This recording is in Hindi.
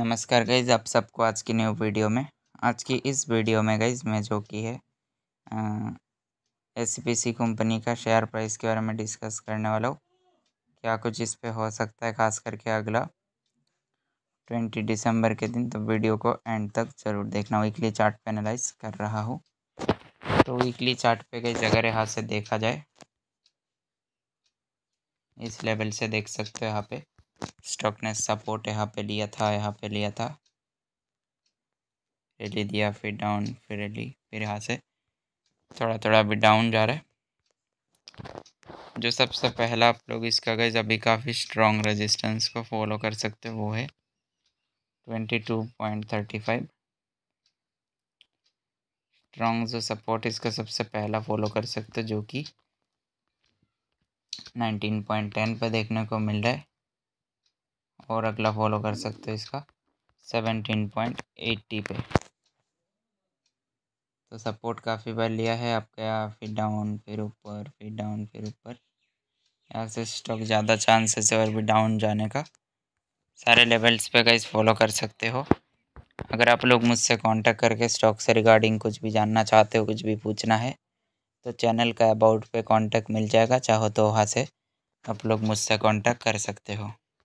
नमस्कार गईज आप सबको आज की न्यू वीडियो में आज की इस वीडियो में गईज मैं जो की है एस सी कंपनी का शेयर प्राइस के बारे में डिस्कस करने वाला हूँ क्या कुछ इस पर हो सकता है खास करके अगला ट्वेंटी दिसंबर के दिन तो वीडियो को एंड तक ज़रूर देखना वीकली चार्ट पे एनालाइज कर रहा हूँ तो वीकली चार्ट पे गई जगह यहाँ से देखा जाए इस लेवल से देख सकते हो यहाँ पे स्टॉक ने सपोर्ट यहाँ पे लिया था यहाँ पे लिया था रैली दिया फिर डाउन फिर रैली फिर यहाँ से थोड़ा थोड़ा अभी डाउन जा रहा है जो सबसे पहला आप लोग इसका गज अभी काफ़ी स्ट्रॉन्ग रेजिस्टेंस को फॉलो कर सकते हो वो है twenty two point thirty five strong जो सपोर्ट इसका सबसे पहला फॉलो कर सकते हो जो कि नाइनटीन पॉइंट टेन पर देखने को मिल रहा है और अगला फॉलो कर सकते हो इसका सेवनटीन पॉइंट एट्टी पे तो सपोर्ट काफ़ी बार लिया है आपका फिर डाउन फिर ऊपर फिर डाउन फिर ऊपर यहाँ से स्टॉक ज़्यादा चांसेस है और भी डाउन जाने का सारे लेवल्स पे का फॉलो कर सकते हो अगर आप लोग मुझसे कांटेक्ट करके स्टॉक से रिगार्डिंग कुछ भी जानना चाहते हो कुछ भी पूछना है तो चैनल का अबाउट पे कांटेक्ट मिल जाएगा चाहो तो वहाँ से आप लोग मुझसे कांटेक्ट कर सकते हो